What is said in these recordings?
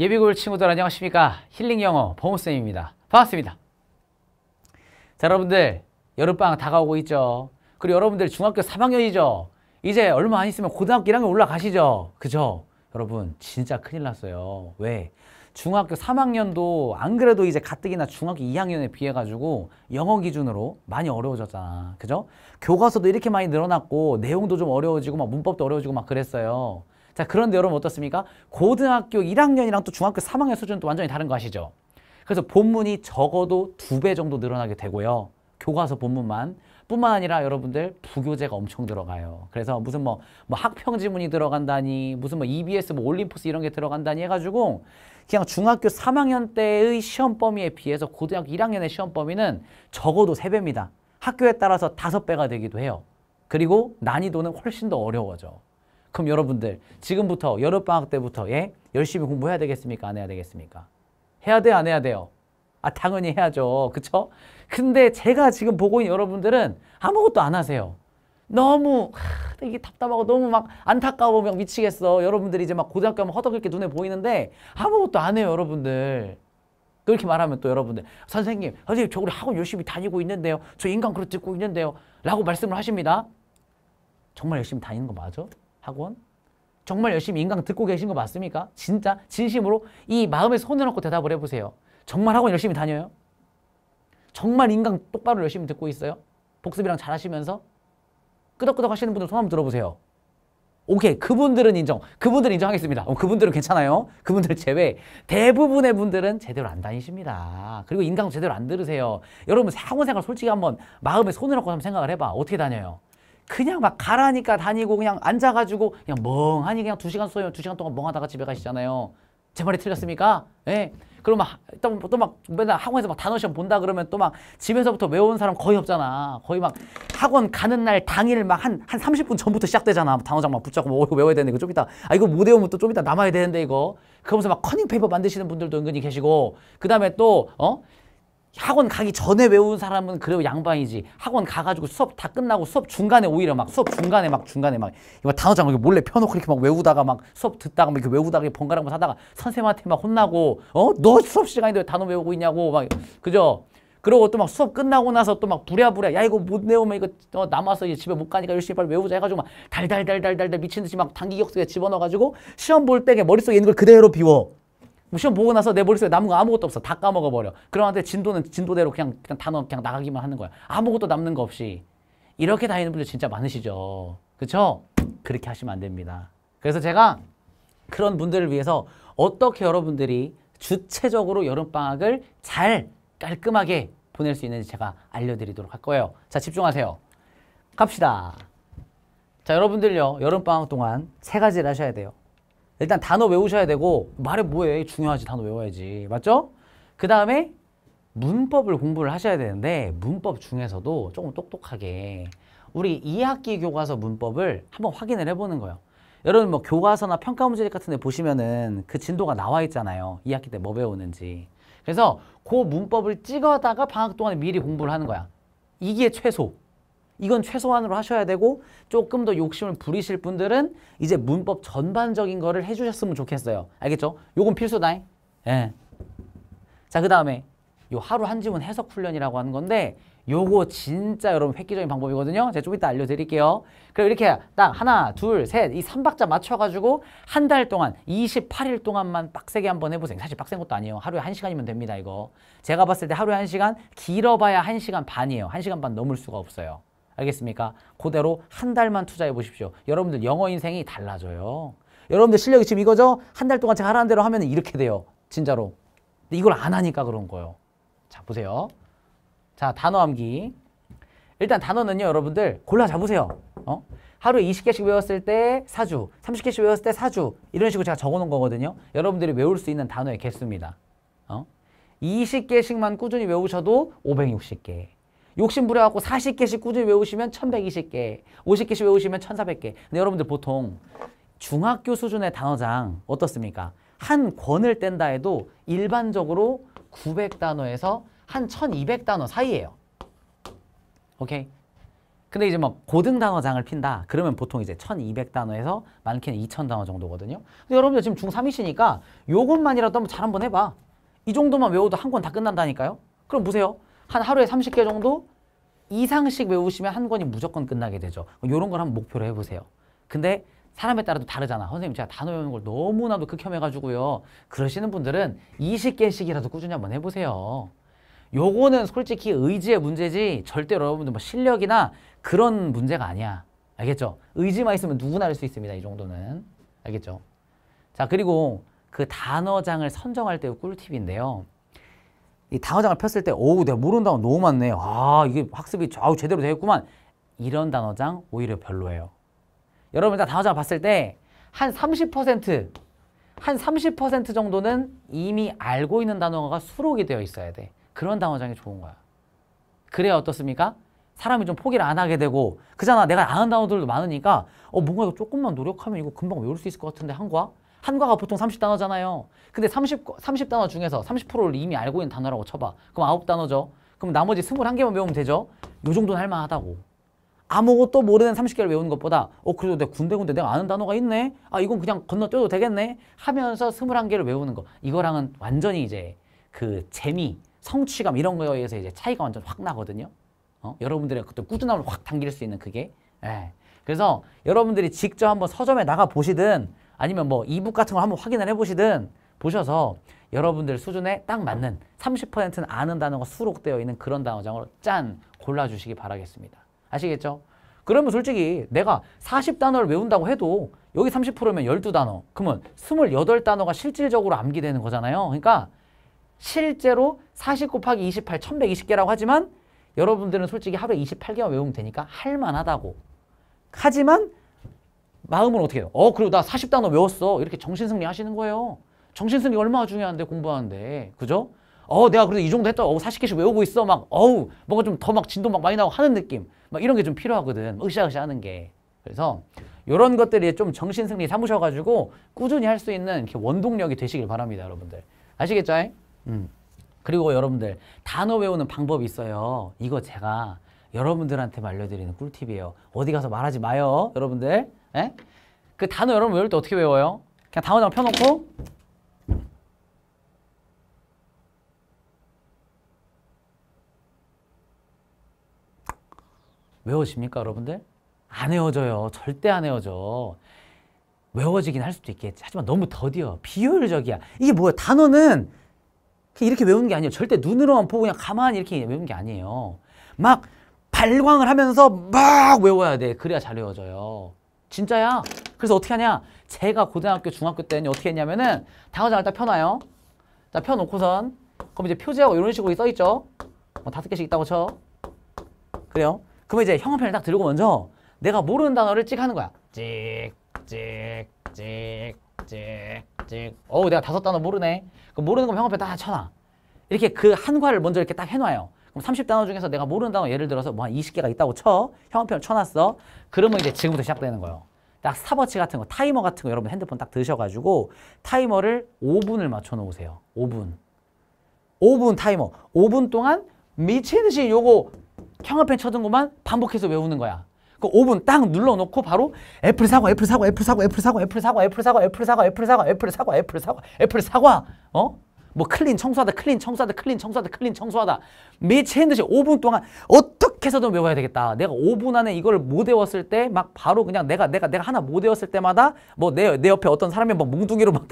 예비고일 친구들 안녕하십니까 힐링 영어 범우쌤입니다 반갑습니다 자 여러분들 여름방학 다가오고 있죠 그리고 여러분들 중학교 3학년이죠 이제 얼마 안 있으면 고등학교 1학년 올라가시죠 그죠 여러분 진짜 큰일 났어요 왜 중학교 3학년도 안 그래도 이제 가뜩이나 중학교 2학년에 비해 가지고 영어 기준으로 많이 어려워졌잖아. 그죠? 교과서도 이렇게 많이 늘어났고 내용도 좀 어려워지고 막 문법도 어려워지고 막 그랬어요. 자 그런데 여러분 어떻습니까? 고등학교 1학년이랑 또 중학교 3학년 수준은 또 완전히 다른 거 아시죠? 그래서 본문이 적어도 두 배 정도 늘어나게 되고요. 교과서 본문만 뿐만 아니라 여러분들 부교재가 엄청 들어가요. 그래서 무슨 뭐, 뭐 학평지문이 들어간다니 무슨 뭐 EBS 뭐 올림포스 이런 게 들어간다니 해가지고 그냥 중학교 3학년 때의 시험 범위에 비해서 고등학교 1학년의 시험 범위는 적어도 3배입니다 학교에 따라서 5 배가 되기도 해요. 그리고 난이도는 훨씬 더 어려워져. 그럼 여러분들 지금부터 여름방학 때부터 예? 열심히 공부해야 되겠습니까? 안 해야 되겠습니까? 해야 돼 안 해야 돼요? 아 당연히 해야죠. 그쵸? 근데 제가 지금 보고 있는 여러분들은 아무것도 안 하세요. 너무 하, 이게 답답하고 너무 막 안타까워 막 미치겠어. 여러분들이 이제 막 고등학교 하면 허덕이렇게 눈에 보이는데 아무것도 안 해요 여러분들. 그렇게 말하면 또 여러분들 선생님 선생님 저 우리 학원 열심히 다니고 있는데요. 저인간 그릇 듣고 있는데요. 라고 말씀을 하십니다. 정말 열심히 다니는 거 맞아? 학원? 정말 열심히 인강 듣고 계신 거 맞습니까? 진짜 진심으로 이 마음에 손을 놓고 대답을 해보세요. 정말 학원 열심히 다녀요? 정말 인강 똑바로 열심히 듣고 있어요? 복습이랑 잘 하시면서? 끄덕끄덕 하시는 분들 손 한번 들어보세요. 오케이 그분들은 인정 그분들 은 인정하겠습니다 어, 그분들은 괜찮아요 그분들 제외 대부분의 분들은 제대로 안 다니십니다 그리고 인강 제대로 안 들으세요 여러분 학원생활 솔직히 한번 마음에 손을 놓고 한번 생각을 해봐 어떻게 다녀요 그냥 막 가라니까 다니고 그냥 앉아가지고 그냥 멍하니 그냥 두 시간 써요. 두 시간 동안 멍하다가 집에 가시잖아요. 제 말이 틀렸습니까? 예. 네. 그럼 막, 또, 또 막, 맨날 학원에서 막 단어 시험 본다 그러면 또 막 집에서부터 외우는 사람 거의 없잖아. 거의 막 학원 가는 날 당일 막 한, 한 30분 전부터 시작되잖아. 단어장 막 붙잡고, 뭐, 이거 외워야 되는데, 이거 좀 이따, 아, 이거 못 외우면 또좀 이따 남아야 되는데, 이거. 그러면서 막 커닝 페이퍼 만드시는 분들도 은근히 계시고, 그 다음에 또, 어? 학원 가기 전에 외운 사람은 그래도 양반이지 학원 가가지고 수업 다 끝나고 수업 중간에 오히려 막 수업 중간에 막 중간에 막 이거 단어장 막 몰래 펴놓고 이렇게 막 외우다가 막 수업 듣다가 막 이렇게 외우다가 번갈아가면서 하다가 선생님한테 막 혼나고 어 너 수업 시간인데 왜 단어 외우고 있냐고 막 그죠 그러고 또 막 수업 끝나고 나서 또 막 부랴부랴 야 이거 못 외우면 이거 어, 남아서 이제 집에 못 가니까 열심히 빨리 외우자 해가지고 막 달달달달달달 미친 듯이 막 단기 기억 속에 집어넣어가지고 시험 볼 때 머릿속에 있는 걸 그대로 비워 시험 보고 나서 내 머릿속에 남은 거 아무것도 없어. 다 까먹어버려. 그럼한테 진도는 진도대로 그냥, 그냥 단어 그냥 나가기만 하는 거야. 아무것도 남는 거 없이. 이렇게 다니는 분들 진짜 많으시죠. 그렇죠? 그렇게 하시면 안 됩니다. 그래서 제가 그런 분들을 위해서 어떻게 여러분들이 주체적으로 여름방학을 잘 깔끔하게 보낼 수 있는지 제가 알려드리도록 할 거예요. 자, 집중하세요. 갑시다. 자, 여러분들요. 여름방학 동안 세 가지를 하셔야 돼요. 일단 단어 외우셔야 되고 말해 뭐해 중요하지 단어 외워야지 맞죠? 그 다음에 문법을 공부를 하셔야 되는데 문법 중에서도 조금 똑똑하게 우리 2학기 교과서 문법을 한번 확인을 해보는 거예요. 여러분 뭐 교과서나 평가 문제 같은 데 보시면은 그 진도가 나와 있잖아요. 2학기 때 뭐 배우는지. 그래서 그 문법을 찍어다가 방학 동안에 미리 공부를 하는 거야. 이게 최소. 이건 최소한으로 하셔야 되고 조금 더 욕심을 부리실 분들은 이제 문법 전반적인 거를 해주셨으면 좋겠어요. 알겠죠? 요건 필수다잉. 예. 자, 그 다음에 요 하루 한 지문 해석 훈련이라고 하는 건데 요거 진짜 여러분 획기적인 방법이거든요. 제가 좀 이따 알려드릴게요. 그리고 이렇게 딱 하나, 둘, 셋이3박자 맞춰가지고 한 달 동안 28일 동안만 빡세게 한번 해보세요. 사실 빡센 것도 아니에요. 하루에 1시간이면 됩니다 이거. 제가 봤을 때 하루에 1시간 길어봐야 1시간 반이에요. 1시간반 넘을 수가 없어요. 알겠습니까? 그대로 한 달만 투자해 보십시오. 여러분들 영어 인생이 달라져요. 여러분들 실력이 지금 이거죠? 한 달 동안 제가 하라는 대로 하면 이렇게 돼요. 진짜로. 근데 이걸 안 하니까 그런 거예요. 자, 보세요. 자, 단어 암기. 일단 단어는요, 여러분들 골라 잡으세요. 어? 하루에 20개씩 외웠을 때 4주, 30개씩 외웠을 때 4주 이런 식으로 제가 적어놓은 거거든요. 여러분들이 외울 수 있는 단어의 개수입니다. 어? 20개씩만 꾸준히 외우셔도 560개. 욕심 부려갖고 40개씩 꾸준히 외우시면 1120개, 50개씩 외우시면 1400개. 근데 여러분들 보통 중학교 수준의 단어장 어떻습니까? 한 권을 뗀다 해도 일반적으로 900단어에서 한 1200단어 사이에요 오케이? 근데 이제 막 고등 단어장을 핀다. 그러면 보통 이제 1200단어에서 많게는 2000단어 정도거든요. 근데 여러분들 지금 중3이시니까 요것만이라도 한번 잘 한번 해봐. 이 정도만 외워도 한 권 다 끝난다니까요. 그럼 보세요. 한 하루에 30개 정도 이상씩 외우시면 한 권이 무조건 끝나게 되죠. 이런 걸 한번 목표로 해보세요. 근데 사람에 따라도 다르잖아. 선생님 제가 단어 외우는 걸 너무나도 극혐해가지고요. 그러시는 분들은 20개씩이라도 꾸준히 한번 해보세요. 요거는 솔직히 의지의 문제지 절대로 여러분들 뭐 실력이나 그런 문제가 아니야. 알겠죠? 의지만 있으면 누구나 할 수 있습니다. 이 정도는. 알겠죠? 자 그리고 그 단어장을 선정할 때 꿀팁인데요. 이 단어장을 폈을 때 오 내가 모르는 단어 너무 많네 아 이게 학습이 좌우 제대로 되겠구만 이런 단어장 오히려 별로예요 여러분 일단 단어장 봤을 때 한 30%, 한 30% 정도는 이미 알고 있는 단어가 수록이 되어 있어야 돼. 그런 단어장이 좋은 거야. 그래야 어떻습니까? 사람이 좀 포기를 안 하게 되고 그잖아 내가 아는 단어들도 많으니까 어 뭔가 이거 조금만 노력하면 이거 금방 외울 수 있을 것 같은데 한 거야? 한과가 보통 30단어잖아요. 근데 30, 30단어 중에서 30%를 이미 알고 있는 단어라고 쳐봐. 그럼 9단어죠. 그럼 나머지 21개만 외우면 되죠. 요 정도는 할만하다고. 아무것도 모르는 30개를 외우는 것보다 어 그래도 내 군데군데 내가 아는 단어가 있네. 아 이건 그냥 건너뛰어도 되겠네. 하면서 21개를 외우는 거. 이거랑은 완전히 이제 그 재미, 성취감 이런 거에 의해서 이제 차이가 완전 확 나거든요. 어? 여러분들의 그때 꾸준함을 확 당길 수 있는 그게. 예. 그래서 여러분들이 직접 한번 서점에 나가 보시든 아니면 뭐 이북 같은 거 한번 확인을 해보시든 보셔서 여러분들 수준에 딱 맞는 30%는 아는 단어가 수록되어 있는 그런 단어장으로 짠 골라주시기 바라겠습니다. 아시겠죠? 그러면 솔직히 내가 40단어를 외운다고 해도 여기 30%면 12단어 그러면 28단어가 실질적으로 암기되는 거잖아요. 그러니까 실제로 40 곱하기 28, 1120개라고 하지만 여러분들은 솔직히 하루에 28개만 외우면 되니까 할만하다고. 하지만 마음은 어떻게 해요? 어, 그리고 나 40단어 외웠어. 이렇게 정신승리 하시는 거예요. 정신승리 얼마나 중요한데, 공부하는데. 그죠? 어, 내가 그래도 이 정도 했다. 어, 40개씩 외우고 있어. 막, 어우, 뭔가 좀 더 막 진도 막 많이 나고 하는 느낌. 막 이런 게 좀 필요하거든. 으쌰으쌰 하는 게. 그래서 이런 것들이 좀 정신승리 삼으셔가지고 꾸준히 할 수 있는 이렇게 원동력이 되시길 바랍니다, 여러분들. 아시겠죠? 음. 그리고 여러분들 단어 외우는 방법이 있어요. 이거 제가 여러분들한테 알려드리는 꿀팁이에요. 어디 가서 말하지 마요, 여러분들. 에? 예? 그 단어 여러분 외울 때 어떻게 외워요? 그냥 단어장 펴놓고 외워집니까, 여러분들? 안 외워져요. 절대 안 외워져. 외워지긴 할 수도 있겠지. 하지만 너무 더디어. 비효율적이야. 이게 뭐야? 단어는 이렇게 외우는 게 아니에요. 절대 눈으로만 보고 그냥 가만히 이렇게 외우는 게 아니에요. 막 발광을 하면서 막 외워야 돼. 그래야 잘 외워져요. 진짜야. 그래서 어떻게 하냐? 제가 고등학교, 중학교 때는 어떻게 했냐면은 단어장을 딱 펴놔요. 자, 펴놓고선 그럼 이제 표지하고 이런 식으로 써있죠. 뭐 다섯 개씩 있다고 쳐. 그래요? 그러 이제 형용펜을 딱 들고 먼저 내가 모르는 단어를 찍 하는 거야. 찍, 찍, 찍, 찍, 찍. 어우, 내가 다섯 단어 모르네. 그럼 모르는 거 형용펜 딱 쳐놔. 이렇게 그 한과를 먼저 이렇게 딱 해놔요. 그럼 30단어 중에서 내가 모르는 단어 예를 들어서 뭐 한 20개가 있다고 쳐. 형용표를 쳐놨어. 그러면 이제 지금부터 시작되는 거예요. 딱 스탑워치 같은 거, 타이머 같은 거 여러분 핸드폰 딱 드셔가지고 타이머를 5분을 맞춰 놓으세요. 5분. 5분 타이머. 5분 동안 미친 듯이 요거 형아펜 쳐둔 것만 반복해서 외우는 거야. 그 5분 딱 눌러놓고 바로 애플 사과, 애플 사과, 애플 사과, 애플 사과, 애플 사과, 애플 사과, 애플 사과, 애플 사과, 애플 사과, 애플 사과, 애플 사과, 어? 뭐 클린 청소하다 클린 청소하다 클린 청소하다 클린 청소하다 매체 핸드시 5분 동안 어떻게 해서든 외워야 되겠다. 내가 5분 안에 이걸 못 외웠을 때 막 바로 그냥 내가 내가 내가 하나 못 외웠을 때마다 뭐 내 내 옆에 어떤 사람이 뭐 몽둥이로 막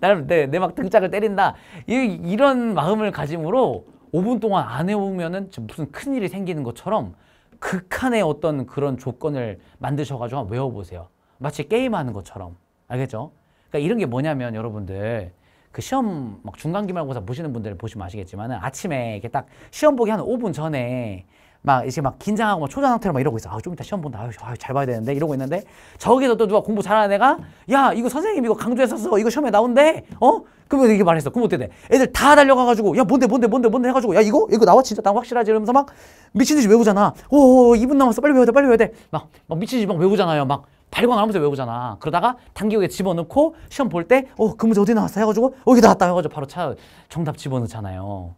날려 내내 막 등짝을 때린다. 이, 이런 마음을 가짐으로 5분 동안 안 외우면은 무슨 큰일이 생기는 것처럼 극한의 어떤 그런 조건을 만드셔가지고 외워보세요. 마치 게임하는 것처럼. 알겠죠? 그러니까 이런 게 뭐냐면 여러분들 그 시험 막 중간 기말고사 보시는 분들 보시면 아시겠지만 아침에 이렇게 딱 시험 보기 한 5분 전에 막 이제 막 긴장하고 막 초조 상태로 막 이러고 있어. 아, 좀 이따 시험 본다. 아잘 봐야 되는데 이러고 있는데 저기서 또 누가 공부 잘하는 애가 야, 이거 선생님 이거 강조했었어. 이거 시험에 나온대. 어? 그러면 이게 말했어. 그럼 어떻 돼? 애들 다 달려가 가지고 야, 뭔데 뭔데 뭔데 뭔데 해 가지고 야, 이거 이거 나와 진짜 나 확실하지 이러면서 막 미친 듯이 외우잖아. 오, 2분 남았어. 빨리 외워야 돼. 빨리 외워야 돼. 막, 막 미친 듯이 막 외우잖아요. 막 발광하면서 외우잖아. 그러다가 단기호에 집어넣고 시험 볼 때 어, 그 문제 어디 나왔어? 해가지고 어, 여기 나왔다 해가지고 바로 차 정답 집어넣잖아요.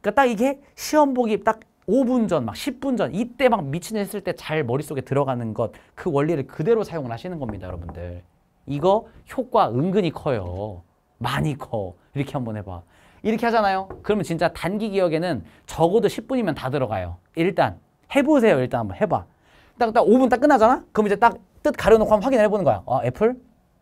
그러니까 딱 이게 시험 보기 딱 5분 전, 막 10분 전 이때 막 미친 했을 때 잘 머릿속에 들어가는 것 그 원리를 그대로 사용을 하시는 겁니다, 여러분들. 이거 효과 은근히 커요. 많이 커. 이렇게 한번 해봐. 이렇게 하잖아요. 그러면 진짜 단기 기억에는 적어도 10분이면 다 들어가요. 일단 해보세요. 일단 한번 해봐. 딱, 딱 5분 딱 끝나잖아? 그럼 이제 딱뜻 가려놓고 한번 확인을 해보는 거야. 아, 애플?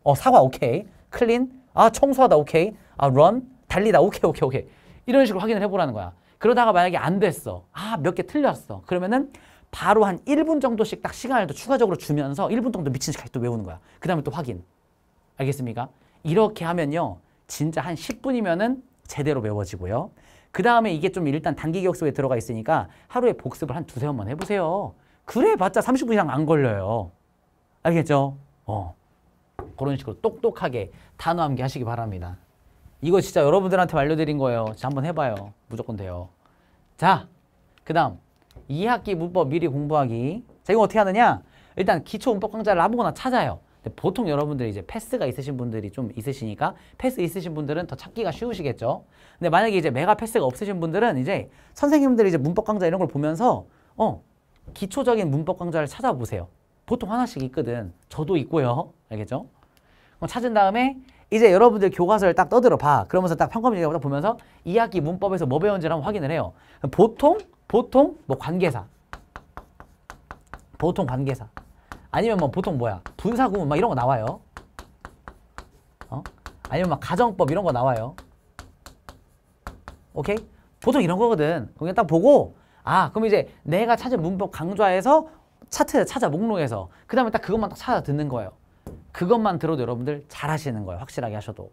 어, 사과, 오케이. 클린? 아, 청소하다, 오케이. 아, 런? 달리다, 오케이, 오케이, 오케이. 이런 식으로 확인을 해보라는 거야. 그러다가 만약에 안 됐어. 아, 몇 개 틀렸어. 그러면은 바로 한 1분 정도씩 딱 시간을 또 추가적으로 주면서 1분 정도 미친 듯이 또 외우는 거야. 그 다음에 또 확인. 알겠습니까? 이렇게 하면요. 진짜 한 10분이면은 제대로 외워지고요. 그 다음에 이게 좀 일단 단기 기억 속에 들어가 있으니까 하루에 복습을 한 두세 번만 해보세요. 그래봤자 30분 이상 안 걸려요. 알겠죠? 어. 그런 식으로 똑똑하게 단어 암기하시기 바랍니다. 이거 진짜 여러분들한테 알려드린 거예요. 자, 한번 해봐요. 무조건 돼요. 자, 그 다음 2학기 문법 미리 공부하기. 자, 이거 어떻게 하느냐? 일단 기초 문법 강좌를 아무거나 찾아요. 보통 여러분들이 이제 패스가 있으신 분들이 좀 있으시니까 패스 있으신 분들은 더 찾기가 쉬우시겠죠. 근데 만약에 이제 메가 패스가 없으신 분들은 이제 선생님들이 이제 문법 강좌 이런 걸 보면서 어 기초적인 문법 강좌를 찾아보세요. 보통 하나씩 있거든. 저도 있고요. 알겠죠? 그럼 찾은 다음에 이제 여러분들 교과서를 딱 떠들어 봐. 그러면서 딱 평가문제를 보면서 이학기 문법에서 뭐 배운지를 한번 확인을 해요. 보통, 보통 뭐 관계사. 보통 관계사. 아니면 뭐 보통 뭐야. 분사구문 막 이런 거 나와요. 어? 아니면 막 가정법 이런 거 나와요. 오케이? 보통 이런 거거든. 그냥 딱 보고 아 그럼 이제 내가 찾은 문법 강좌에서 차트 찾아 목록에서 그 다음에 딱 그것만 딱 찾아 듣는 거예요. 그것만 들어도 여러분들 잘 하시는 거예요. 확실하게 하셔도.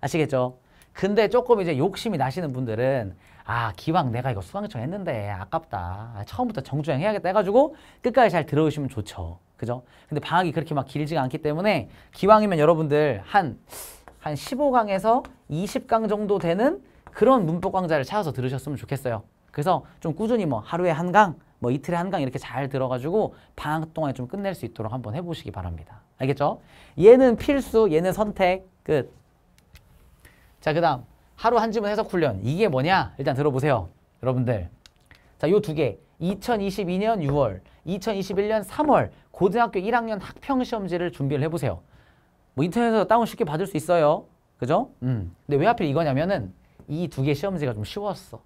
아시겠죠? 근데 조금 이제 욕심이 나시는 분들은 아 기왕 내가 이거 수강 요청 했는데 아깝다. 아, 처음부터 정주행 해야겠다 해가지고 끝까지 잘 들어오시면 좋죠. 그죠? 근데 방학이 그렇게 막 길지가 않기 때문에 기왕이면 여러분들 한한 한 15강에서 20강 정도 되는 그런 문법 강좌를 찾아서 들으셨으면 좋겠어요. 그래서 좀 꾸준히 뭐 하루에 한 강, 뭐 이틀에 한강 이렇게 잘 들어가지고 방학 동안에 좀 끝낼 수 있도록 한번 해보시기 바랍니다. 알겠죠? 얘는 필수, 얘는 선택, 끝. 자, 그 다음 하루 한 지문 해석 훈련. 이게 뭐냐? 일단 들어보세요. 여러분들. 자, 요 두 개. 2022년 6월, 2021년 3월 고등학교 1학년 학평시험지를 준비를 해보세요. 뭐 인터넷에서 다운 쉽게 받을 수 있어요. 그죠? 음. 근데 왜 하필 이거냐면은 이 두 개 시험지가 좀 쉬웠어.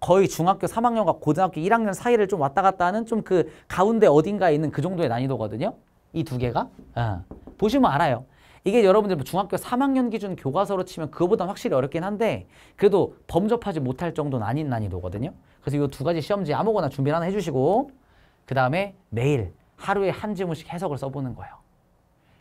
거의 중학교 3학년과 고등학교 1학년 사이를 좀 왔다 갔다 하는 좀 그 가운데 어딘가에 있는 그 정도의 난이도거든요. 이 두 개가. 아. 보시면 알아요. 이게 여러분들 뭐 중학교 3학년 기준 교과서로 치면 그거보다 확실히 어렵긴 한데 그래도 범접하지 못할 정도는 아닌 난이도거든요. 그래서 이 두 가지 시험지 아무거나 준비를 하나 해주시고 그 다음에 매일 하루에 한 지문씩 해석을 써보는 거예요.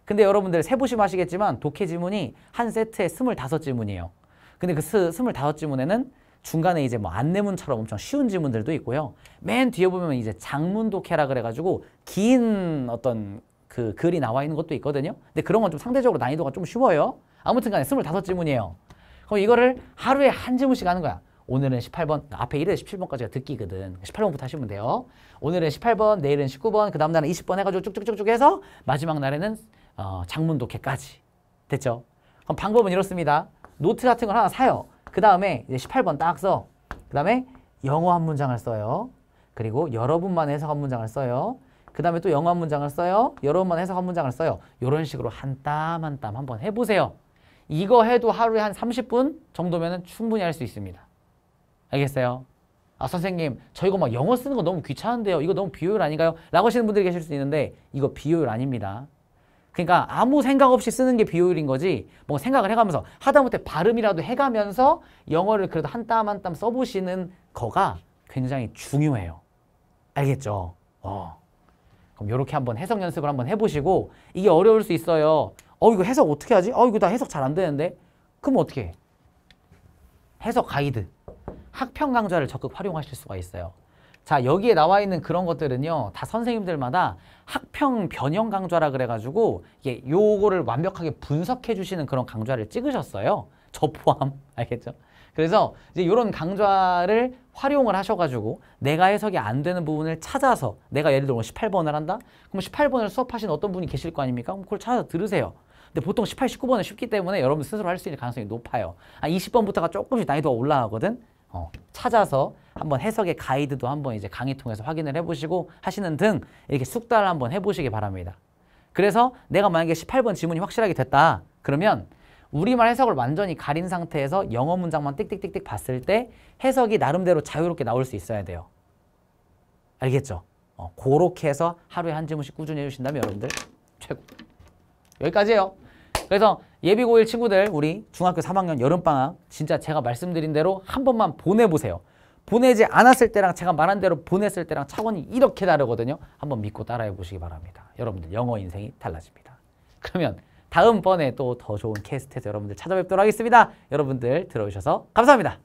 근데 여러분들 세보시면 아시겠지만 독해 지문이 한 세트에 25지문이에요. 근데 그 25지문에는 중간에 이제 뭐 안내문처럼 엄청 쉬운 질문들도 있고요. 맨 뒤에 보면 이제 장문독해라 그래가지고 긴 어떤 그 글이 나와 있는 것도 있거든요. 근데 그런 건 좀 상대적으로 난이도가 좀 쉬워요. 아무튼 간에 25다 질문이에요 그럼 이거를 하루에 한 질문씩 하는 거야. 오늘은 18번, 앞에 1에서 17번까지가 듣기거든. 18번부터 하시면 돼요. 오늘은 18번, 내일은 19번, 그 다음 날은 20번 해가지고 쭉쭉쭉쭉 해서 마지막 날에는 어, 장문 독해까지. 됐죠? 그럼 방법은 이렇습니다. 노트 같은 걸 하나 사요. 그 다음에 이제 18번 딱 써. 그 다음에 영어 한 문장을 써요. 그리고 여러분만 해석 한 문장을 써요. 그 다음에 또 영어 한 문장을 써요. 여러분만 해석 한 문장을 써요. 이런 식으로 한 땀 한 땀 한번 해보세요. 이거 해도 하루에 한 30분 정도면 충분히 할 수 있습니다. 알겠어요? 아 선생님 저 이거 막 영어 쓰는 거 너무 귀찮은데요. 이거 너무 비효율 아닌가요? 라고 하시는 분들이 계실 수 있는데 이거 비효율 아닙니다. 그러니까 아무 생각 없이 쓰는 게 비효율인 거지 뭐 생각을 해가면서 하다못해 발음이라도 해가면서 영어를 그래도 한 땀 한 땀 써보시는 거가 굉장히 중요해요. 알겠죠? 어. 그럼 이렇게 한번 해석 연습을 한번 해보시고 이게 어려울 수 있어요. 어 이거 해석 어떻게 하지? 어 이거 나 해석 잘 안 되는데? 그럼 어떻게 해? 해석 가이드, 학평 강좌를 적극 활용하실 수가 있어요. 자 여기에 나와 있는 그런 것들은요 다 선생님들마다 학평 변형 강좌라 그래가지고 이게 요거를 완벽하게 분석해 주시는 그런 강좌를 찍으셨어요 저 포함 알겠죠? 그래서 이제 요런 강좌를 활용을 하셔가지고 내가 해석이 안 되는 부분을 찾아서 내가 예를 들어 18번을 뭐 한다? 그럼 18번을 수업하신 어떤 분이 계실 거 아닙니까? 그럼 그걸 찾아서 들으세요 근데 보통 18, 19번은 쉽기 때문에 여러분 스스로 할 수 있는 가능성이 높아요 아, 20번부터가 조금씩 난이도가 올라가거든 어, 찾아서 한번 해석의 가이드도 한번 이제 강의 통해서 확인을 해보시고 하시는 등 이렇게 숙달을 한번 해보시기 바랍니다. 그래서 내가 만약에 18번 지문이 확실하게 됐다. 그러면 우리말 해석을 완전히 가린 상태에서 영어 문장만 띡띡띡띡 봤을 때 해석이 나름대로 자유롭게 나올 수 있어야 돼요. 알겠죠? 어, 그렇게 해서 하루에 한 지문씩 꾸준히 해주신다면 여러분들 최고. 여기까지예요. 그래서 예비고1 친구들 우리 중학교 3학년 여름방학 진짜 제가 말씀드린 대로 한 번만 보내보세요. 보내지 않았을 때랑 제가 말한 대로 보냈을 때랑 차원이 이렇게 다르거든요. 한번 믿고 따라해 보시기 바랍니다. 여러분들 영어 인생이 달라집니다. 그러면 다음번에 또 더 좋은 캐스트에서 여러분들 찾아뵙도록 하겠습니다. 여러분들 들어오셔서 감사합니다.